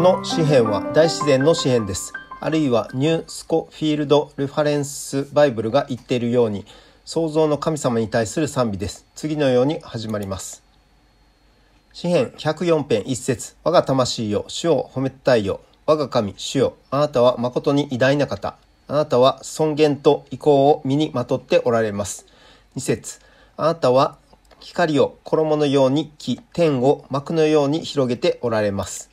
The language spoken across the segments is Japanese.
この詩篇は大自然の詩篇です。あるいはニュースコフィールド・レファレンス・バイブルが言っているように創造の神様に対する賛美です。次のように始まります。詩篇104編1節我が魂よ、主を褒めたいよ。我が神、主よ。あなたは誠に偉大な方。あなたは尊厳と意向を身にまとっておられます。2節あなたは光を衣のように着、天を幕のように広げておられます。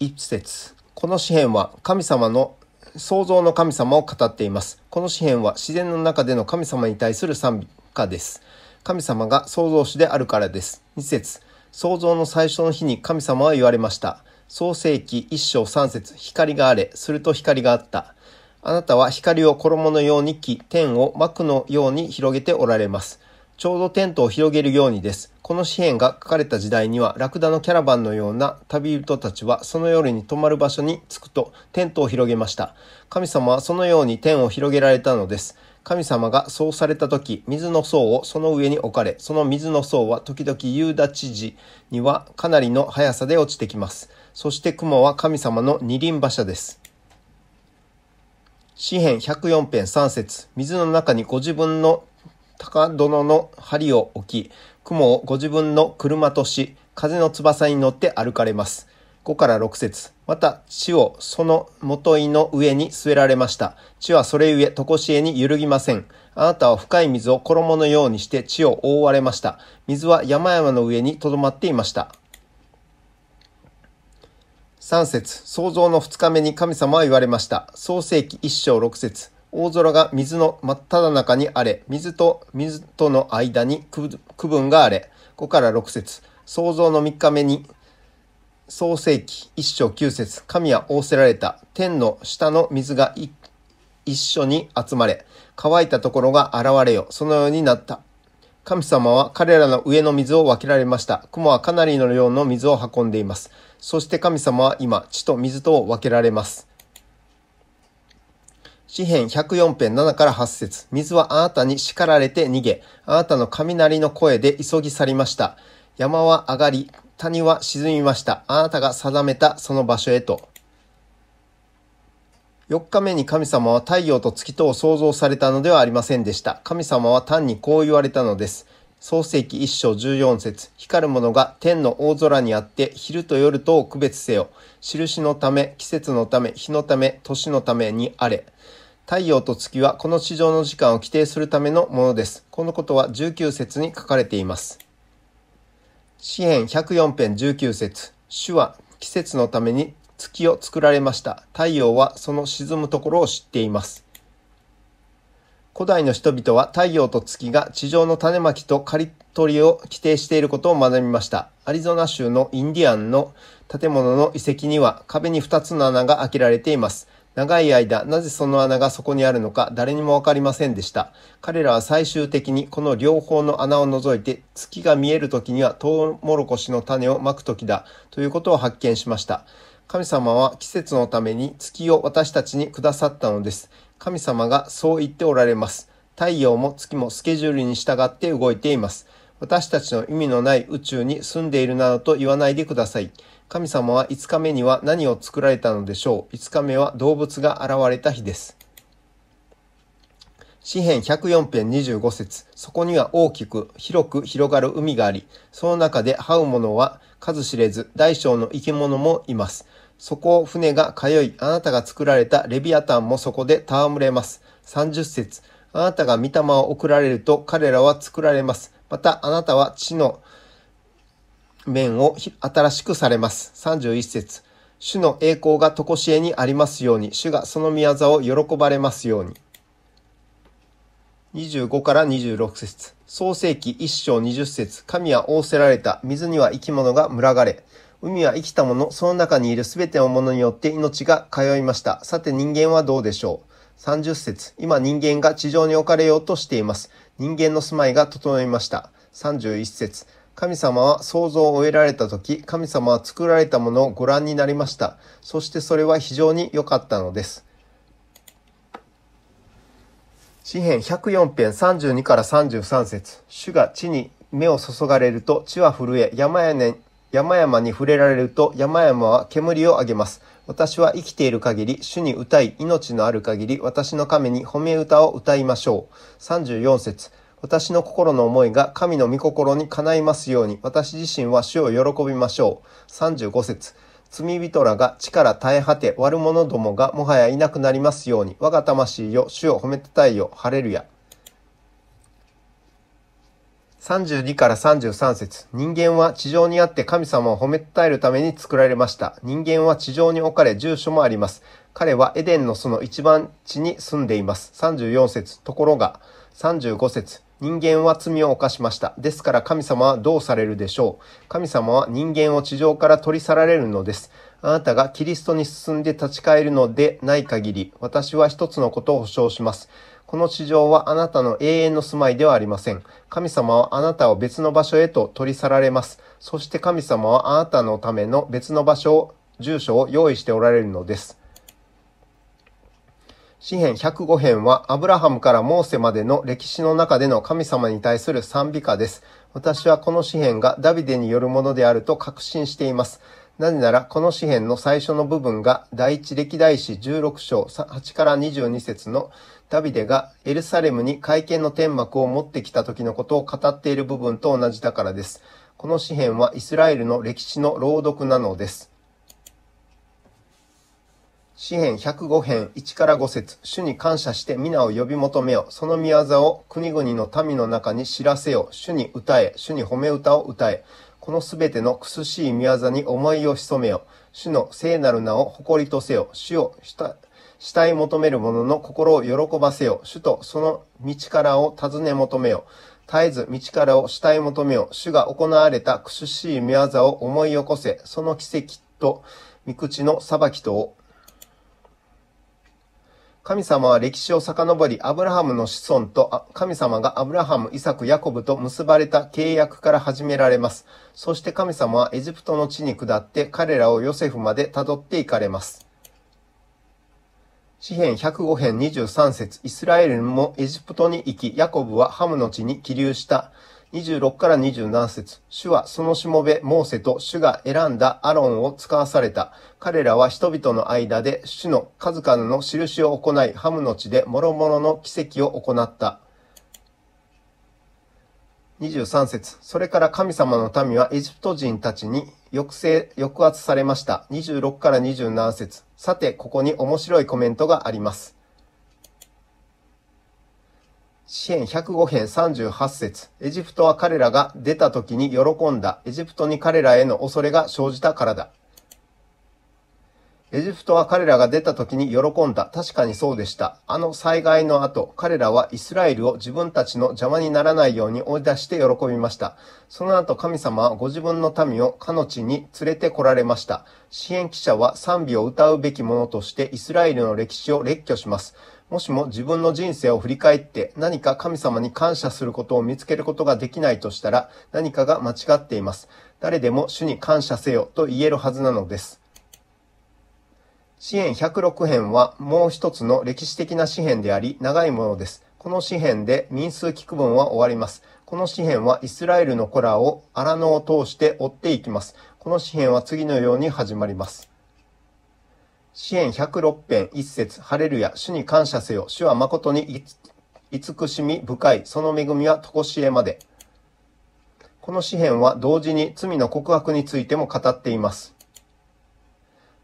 1節この詩篇は神様の創造の神様を語っています。この詩篇は自然の中での神様に対する賛美歌です。神様が創造主であるからです。2節創造の最初の日に神様は言われました。創世記1章3節光があれ、すると光があった。あなたは光を衣のように着、天を幕のように広げておられます。ちょうどテントを広げるようにです。この詩篇が書かれた時代には、ラクダのキャラバンのような旅人たちは、その夜に泊まる場所に着くと、テントを広げました。神様はそのように天を広げられたのです。神様がそうされた時、水の層をその上に置かれ、その水の層は時々夕立時にはかなりの速さで落ちてきます。そして雲は神様の二輪馬車です。詩篇104編3節水の中にご自分の高殿の針を置き、雲をご自分の車とし、風の翼に乗って歩かれます。5から6節また、地をその元井の上に据えられました。地はそれゆえ、とこしえに揺るぎません。あなたは深い水を衣のようにして地を覆われました。水は山々の上にとどまっていました。3節創造の2日目に神様は言われました。創世記1章6節大空が水の真っただ中にあれ、水と水との間に区分があれ、5から6節創造の3日目に、創世紀1章9節神は仰せられた、天の下の水が一緒に集まれ、乾いたところが現れよ、そのようになった。神様は彼らの上の水を分けられました。雲はかなりの量の水を運んでいます。そして神様は今、地と水とを分けられます。詩篇104編7から8節水はあなたに叱られて逃げ、あなたの雷の声で急ぎ去りました。山は上がり、谷は沈みました。あなたが定めたその場所へと。4日目に神様は太陽と月とを創造されたのではありませんでした。神様は単にこう言われたのです。創世紀一章十四節光るものが天の大空にあって昼と夜とを区別せよ。印のため、季節のため、日のため、年のためにあれ。太陽と月はこの地上の時間を規定するためのものです。このことは19節に書かれています。詩篇104編19節主は季節のために月を作られました。太陽はその沈むところを知っています。古代の人々は太陽と月が地上の種まきと刈り取りを規定していることを学びました。アリゾナ州のインディアンの建物の遺跡には壁に2つの穴が開けられています。長い間、なぜその穴がそこにあるのか誰にもわかりませんでした。彼らは最終的にこの両方の穴を除いて、月が見える時にはトウモロコシの種をまく時だということを発見しました。神様は季節のために月を私たちにくださったのです。神様がそう言っておられます。太陽も月もスケジュールに従って動いています。私たちの意味のない宇宙に住んでいるなどと言わないでください。神様は5日目には何を作られたのでしょう ?5 日目は動物が現れた日です。詩篇104編25節そこには大きく広く広がる海があり、その中で這う者は数知れず大小の生き物もいます。そこを船が通い、あなたが作られたレビアタンもそこで戯れます。30節あなたが御霊を送られると彼らは作られます。またあなたは地の面を新しくされます。31節主の栄光が常しえにありますように、主がその宮座を喜ばれますように。25から26節創世紀1章20節神は仰せられた。水には生き物が群がれ。海は生きたもの、その中にいるすべてのものによって命が通いました。さて人間はどうでしょう30節今人間が地上に置かれようとしています。人間の住まいが整いました。31節神様は想像を終えられた時、神様は作られたものをご覧になりました。そしてそれは非常に良かったのです。詩篇104編32から33節主が地に目を注がれると地は震え、山やね山々に触れられると山々は煙を上げます。私は生きている限り、主に歌い、命のある限り、私の神に褒め歌を歌いましょう。34節私の心の思いが神の御心に叶いますように、私自身は主を喜びましょう。35節罪人らが力耐え果て、悪者どもがもはやいなくなりますように、我が魂よ、主を褒めてたいよ、ハレルヤ。32から33節人間は地上にあって神様を褒めたえるために作られました。人間は地上に置かれ住所もあります。彼はエデンのその一番地に住んでいます。34節ところが、35節人間は罪を犯しました。ですから神様はどうされるでしょう神様は人間を地上から取り去られるのです。あなたがキリストに進んで立ち返るのでない限り、私は一つのことを保証します。この地上はあなたの永遠の住まいではありません。神様はあなたを別の場所へと取り去られます。そして神様はあなたのための別の場所を、住所を用意しておられるのです。詩編105編は、アブラハムからモーセまでの歴史の中での神様に対する賛美歌です。私はこの詩編がダビデによるものであると確信しています。なぜなら、この詩編の最初の部分が、第一歴代史16章8から22節のダビデがエルサレムに会見の天幕を持ってきた時のことを語っている部分と同じだからです。この詩編はイスラエルの歴史の朗読なのです。詩編105編1から5節主に感謝して皆を呼び求めよ。その宮業を国々の民の中に知らせよ。主に歌え。主に褒め歌を歌え。このすべての苦しい宮座に思いを潜めよ。主の聖なる名を誇りとせよ。主をしたい求める者の心を喜ばせよ。主とその道からを尋ね求めよ。絶えず道からをしたい求めよ。主が行われた苦しい宮座を思い起こせ。その奇跡と、御口の裁きとを神様は歴史を遡り、アブラハムの子孫と、神様がアブラハム、イサク、ヤコブと結ばれた契約から始められます。そして神様はエジプトの地に下って、彼らをヨセフまで辿っていかれます。詩編105編23節イスラエルもエジプトに行き、ヤコブはハムの地に起立した。26から27節主はそのしもべ、モーセと主が選んだアロンを使わされた。彼らは人々の間で主の数々の印を行い、ハムの地で諸々の奇跡を行った。23節それから神様の民はエジプト人たちに抑制、抑圧されました。26から27節さて、ここに面白いコメントがあります。支援105編38節エジプトは彼らが出た時に喜んだ。エジプトに彼らへの恐れが生じたからだ。エジプトは彼らが出た時に喜んだ。確かにそうでした。あの災害の後、彼らはイスラエルを自分たちの邪魔にならないように追い出して喜びました。その後神様はご自分の民を彼の地に連れて来られました。支援記者は賛美を歌うべきものとしてイスラエルの歴史を列挙します。もしも自分の人生を振り返って何か神様に感謝することを見つけることができないとしたら何かが間違っています。誰でも主に感謝せよと言えるはずなのです。支援106編はもう一つの歴史的な詩篇であり長いものです。この詩篇で民数聞く分は終わります。この詩篇はイスラエルの子らを荒野を通して追っていきます。この詩篇は次のように始まります。支援106編1節ハレルヤ、主に感謝せよ。主は誠に慈しみ深い。その恵みはとこしえまで。この詩篇は同時に罪の告白についても語っています。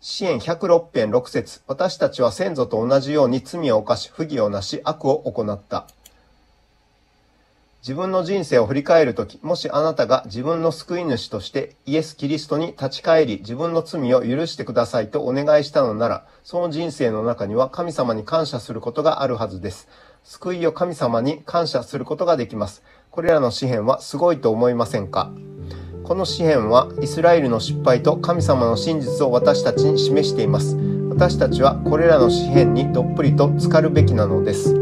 支援106編6節私たちは先祖と同じように罪を犯し、不義をなし、悪を行った。自分の人生を振り返るとき、もしあなたが自分の救い主としてイエス・キリストに立ち返り、自分の罪を許してくださいとお願いしたのなら、その人生の中には神様に感謝することがあるはずです。救いを神様に感謝することができます。これらの詩篇はすごいと思いませんかこの詩篇はイスラエルの失敗と神様の真実を私たちに示しています。私たちはこれらの詩篇にどっぷりと浸かるべきなのです。